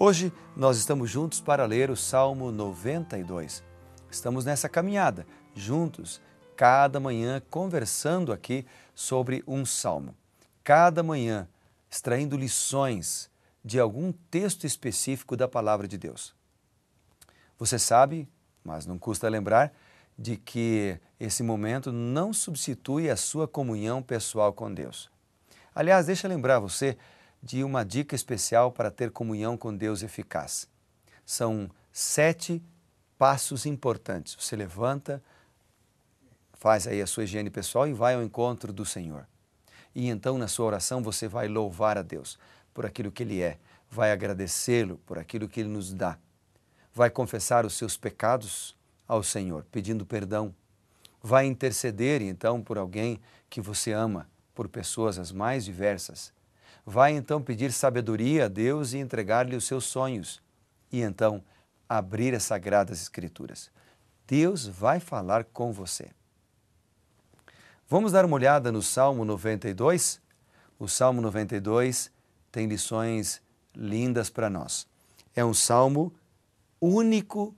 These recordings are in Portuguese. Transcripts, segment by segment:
Hoje nós estamos juntos para ler o Salmo 92. Estamos nessa caminhada, juntos, cada manhã conversando aqui sobre um salmo. Cada manhã extraindo lições de algum texto específico da palavra de Deus. Você sabe, mas não custa lembrar, de que esse momento não substitui a sua comunhão pessoal com Deus. Aliás, deixa eu lembrar você de uma dica especial para ter comunhão com Deus eficaz. São sete passos importantes. Você levanta, faz aí a sua higiene pessoal e vai ao encontro do Senhor. E então, na sua oração, você vai louvar a Deus por aquilo que Ele é, vai agradecê-lo por aquilo que Ele nos dá, vai confessar os seus pecados ao Senhor, pedindo perdão, vai interceder então por alguém que você ama, por pessoas as mais diversas Vai então pedir sabedoria a Deus e entregar-lhe os seus sonhos, e então abrir as sagradas escrituras. Deus vai falar com você. Vamos dar uma olhada no Salmo 92? O Salmo 92 tem lições lindas para nós. É um salmo único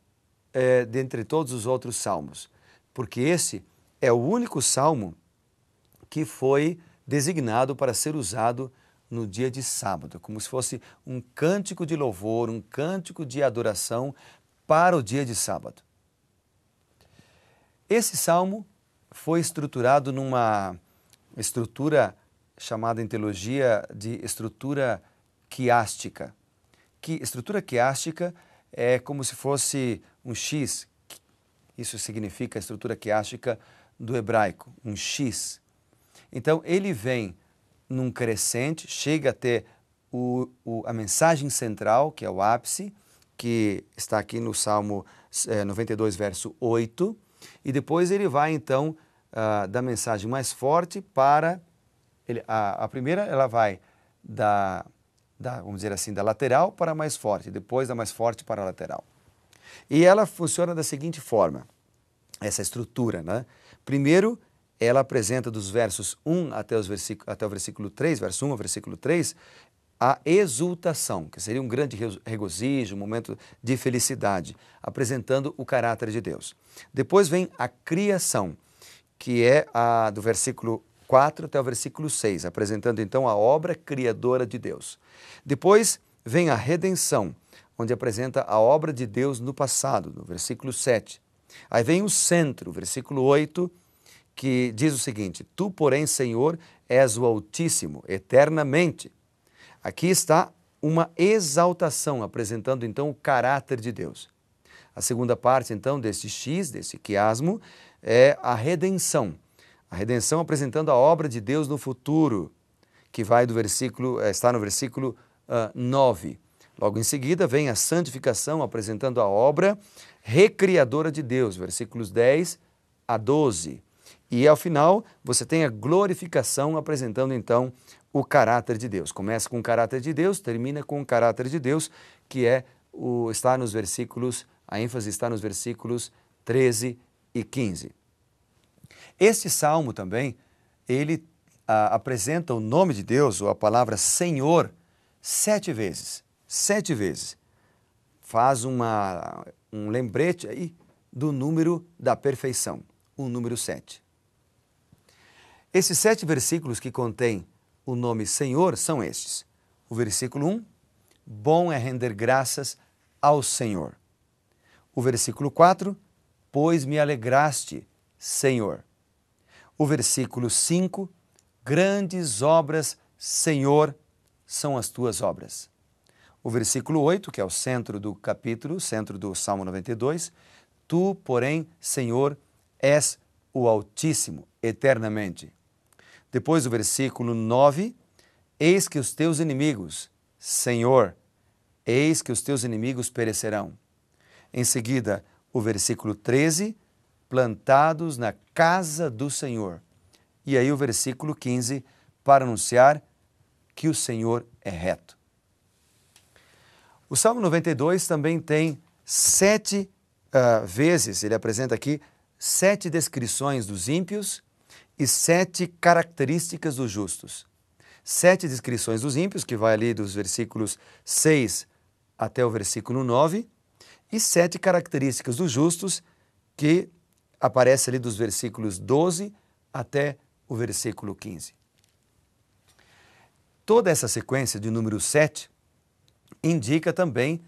é, dentre todos os outros salmos, porque esse é o único salmo que foi designado para ser usado no dia de sábado, como se fosse um cântico de louvor, um cântico de adoração para o dia de sábado. Esse salmo foi estruturado numa estrutura chamada em teologia de estrutura quiástica. Que estrutura quiástica é como se fosse um X. Isso significa a estrutura quiástica do hebraico, um X. Então ele vem num crescente, chega a ter o, o, a mensagem central, que é o ápice, que está aqui no Salmo é, eh, 92, verso 8, e depois ele vai então uh, ah, da mensagem mais forte para. Ele, a, a primeira ela vai da, da, vamos dizer assim, da lateral para a mais forte, depois da mais forte para a lateral. E ela funciona da seguinte forma, essa estrutura, né? Primeiro, ela apresenta dos versos 1 até, os até o versículo 3, verso 1 ao versículo 3, a exultação, que seria um grande regozijo, um momento de felicidade, apresentando o caráter de Deus. Depois vem a criação, que é a do versículo 4 até o versículo 6, apresentando então a obra criadora de Deus. Depois vem a redenção, onde apresenta a obra de Deus no passado, no versículo 7. Aí vem o centro, versículo 8 que diz o seguinte: Tu, porém, Senhor, és o Altíssimo, eternamente. Aqui está uma exaltação, apresentando então o caráter de Deus. A segunda parte, então, deste X, desse quiasmo, é a redenção. A redenção apresentando a obra de Deus no futuro, que vai do versículo, eh, está no versículo uh, ah, 9. Logo em seguida vem a santificação, apresentando a obra recriadora de Deus, versículos 10 a 12. E ao final, você tem a glorificação apresentando então o caráter de Deus. Começa com o caráter de Deus, termina com o caráter de Deus, que é o está nos versículos, a ênfase está nos versículos 13 e 15. Este salmo também, ele a, apresenta o nome de Deus, ou a palavra Senhor, sete vezes. Sete vezes. Faz uma, um lembrete aí do número da perfeição, o número sete. Esses sete versículos que contêm o nome Senhor são estes. O versículo 1, bom é render graças ao Senhor. O versículo 4, pois me alegraste, Senhor. O versículo 5, grandes obras, Senhor, são as tuas obras. O versículo 8, que é o centro do capítulo, centro do Salmo 92, tu, porém, Senhor, és o Altíssimo eternamente. Depois o versículo 9: Eis que os teus inimigos, Senhor, eis que os teus inimigos perecerão. Em seguida, o versículo 13: Plantados na casa do Senhor. E aí o versículo 15: Para anunciar que o Senhor é reto. O Salmo 92 também tem sete uh, vezes, ele apresenta aqui sete descrições dos ímpios e sete características dos justos. Sete descrições dos ímpios, que vai ali dos versículos 6 até o versículo 9, e sete características dos justos, que aparece ali dos versículos 12 até o versículo 15. Toda essa sequência de número 7 indica também,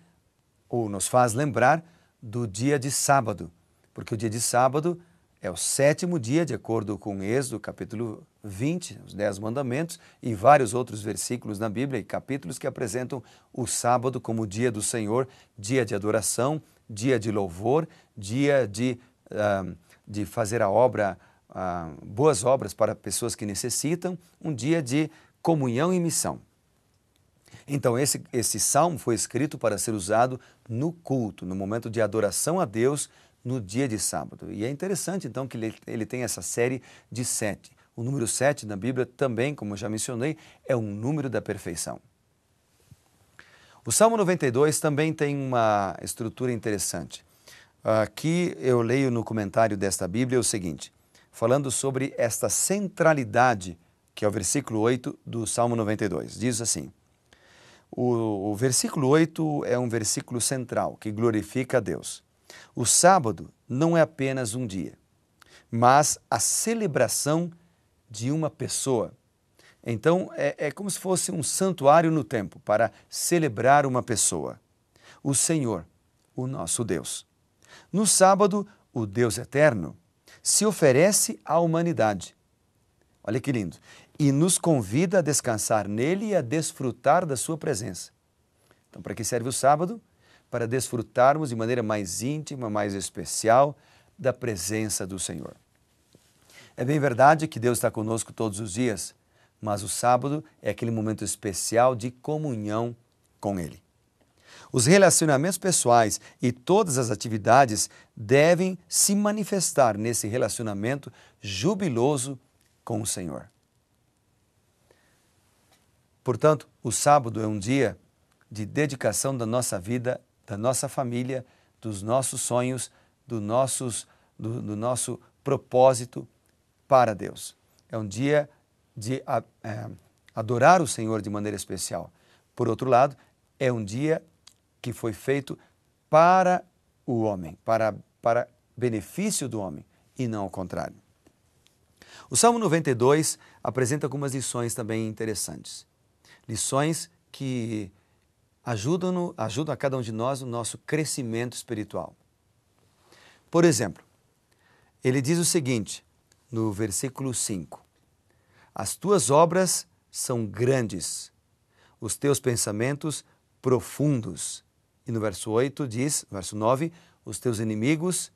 ou nos faz lembrar, do dia de sábado, porque o dia de sábado é o sétimo dia, de acordo com Êxodo, capítulo 20, os Dez Mandamentos, e vários outros versículos na Bíblia e capítulos que apresentam o sábado como dia do Senhor, dia de adoração, dia de louvor, dia de, uh, de fazer a obra, uh, boas obras para pessoas que necessitam, um dia de comunhão e missão. Então, esse, esse salmo foi escrito para ser usado no culto, no momento de adoração a Deus, no dia de sábado. E é interessante, então, que ele, ele tem essa série de sete. O número sete na Bíblia também, como já mencionei, é um número da perfeição. O Salmo 92 também tem uma estrutura interessante. Aqui eu leio no comentário desta Bíblia o seguinte, falando sobre esta centralidade, que é o versículo 8 do Salmo 92. Diz assim: o, o versículo 8 é um versículo central que glorifica a Deus. O sábado não é apenas um dia, mas a celebração de uma pessoa. Então, é, é, como se fosse um santuário no tempo para celebrar uma pessoa. O Senhor, o nosso Deus. No sábado, o Deus eterno se oferece à humanidade. Olha que lindo! E nos convida a descansar nele e a desfrutar da sua presença. Então, para que serve o sábado? para desfrutarmos de maneira mais íntima, mais especial da presença do Senhor. É bem verdade que Deus está conosco todos os dias, mas o sábado é aquele momento especial de comunhão com Ele. Os relacionamentos pessoais e todas as atividades devem se manifestar nesse relacionamento jubiloso com o Senhor. Portanto, o sábado é um dia de dedicação da nossa vida da nossa família, dos nossos sonhos, do, nossos, do, do nosso propósito para Deus. É um dia de é, adorar o Senhor de maneira especial. Por outro lado, é um dia que foi feito para o homem, para, para benefício do homem e não ao contrário. O Salmo 92 apresenta algumas lições também interessantes. Lições que ajudam, ajudam a cada um de nós no nosso crescimento espiritual. Por exemplo, ele diz o seguinte, no versículo 5: As tuas obras são grandes, os teus pensamentos profundos. E no verso 8 diz, verso 9, os teus inimigos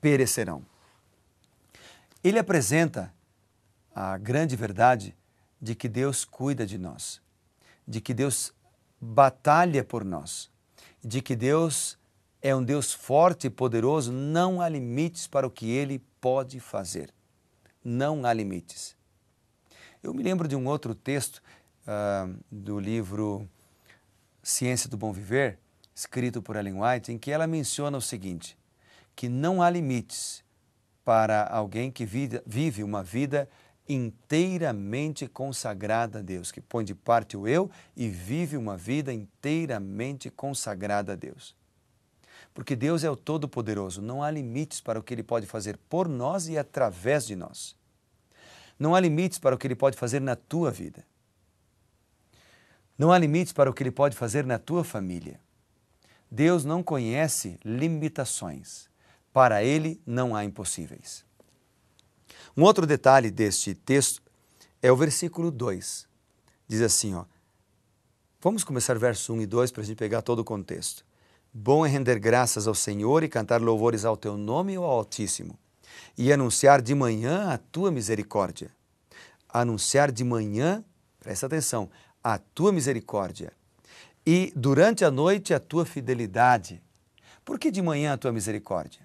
perecerão. Ele apresenta a grande verdade de que Deus cuida de nós, de que Deus batalha por nós, de que Deus é um Deus forte e poderoso, não há limites para o que ele pode fazer. Não há limites. Eu me lembro de um outro texto uh, do livro Ciência do Bom Viver, escrito por Ellen White, em que ela menciona o seguinte: que não há limites para alguém que vive uma vida inteiramente consagrada a Deus, que põe de parte o eu e vive uma vida inteiramente consagrada a Deus. Porque Deus é o Todo-Poderoso, não há limites para o que Ele pode fazer por nós e através de nós. Não há limites para o que Ele pode fazer na tua vida. Não há limites para o que Ele pode fazer na tua família. Deus não conhece limitações. Para Ele não há impossíveis. Um outro detalhe deste texto é o versículo 2. Diz assim, ó, vamos começar verso 1 e 2 para a gente pegar todo o contexto. Bom é render graças ao Senhor e cantar louvores ao teu nome, ó Altíssimo, e anunciar de manhã a tua misericórdia. Anunciar de manhã, presta atenção, a tua misericórdia. E durante a noite a tua fidelidade. Por que de manhã a tua misericórdia?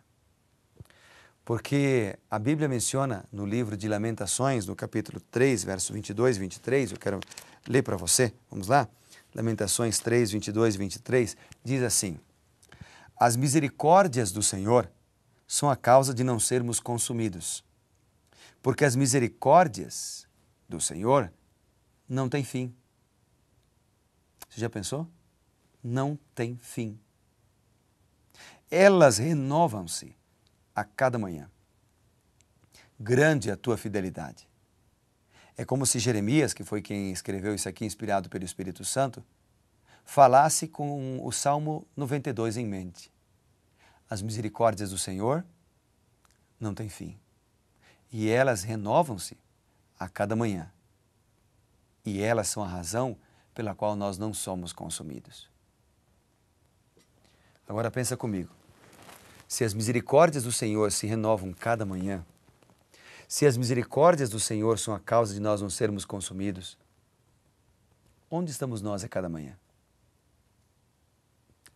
Porque a Bíblia menciona no livro de Lamentações, no capítulo 3, verso 22 e 23, eu quero ler para você, vamos lá? Lamentações 3, 22 e 23, diz assim: As misericórdias do Senhor são a causa de não sermos consumidos, porque as misericórdias do Senhor não têm fim. Você já pensou? Não tem fim. Elas renovam-se a cada manhã. Grande é a tua fidelidade. É como se Jeremias, que foi quem escreveu isso aqui, inspirado pelo Espírito Santo, falasse com o Salmo 92 em mente. As misericórdias do Senhor não têm fim, e elas renovam-se a cada manhã. E elas são a razão pela qual nós não somos consumidos. Agora pensa comigo se as misericórdias do Senhor se renovam cada manhã, se as misericórdias do Senhor são a causa de nós não sermos consumidos, onde estamos nós a cada manhã?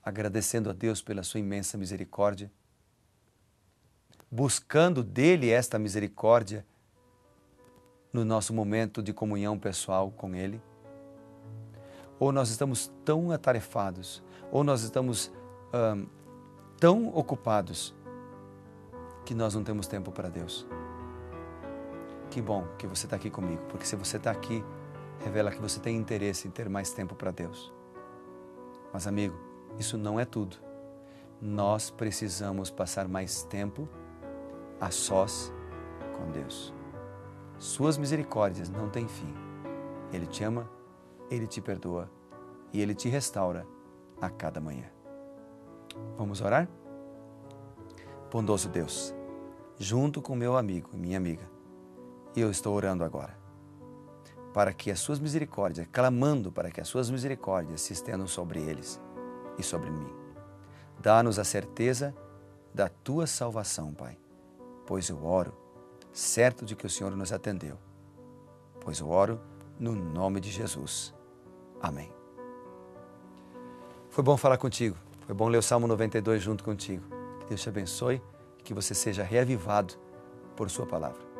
Agradecendo a Deus pela sua imensa misericórdia, buscando dele esta misericórdia no nosso momento de comunhão pessoal com ele? Ou nós estamos tão atarefados, ou nós estamos hum, tão ocupados que nós não temos tempo para Deus. Que bom que você está aqui comigo, porque se você está aqui, revela que você tem interesse em ter mais tempo para Deus. Mas, amigo, isso não é tudo. Nós precisamos passar mais tempo a sós com Deus. Suas misericórdias não têm fim. Ele te ama, ele te perdoa e ele te restaura a cada manhã. Vamos orar? Bondoso Deus, junto com meu amigo e minha amiga, eu estou orando agora, para que as suas misericórdias, clamando para que as suas misericórdias se estendam sobre eles e sobre mim. Dá-nos a certeza da tua salvação, Pai, pois eu oro, certo de que o Senhor nos atendeu, pois eu oro no nome de Jesus. Amém. Foi bom falar contigo. Foi é bom ler o Salmo 92 junto contigo. Que Deus te abençoe e que você seja reavivado por Sua palavra.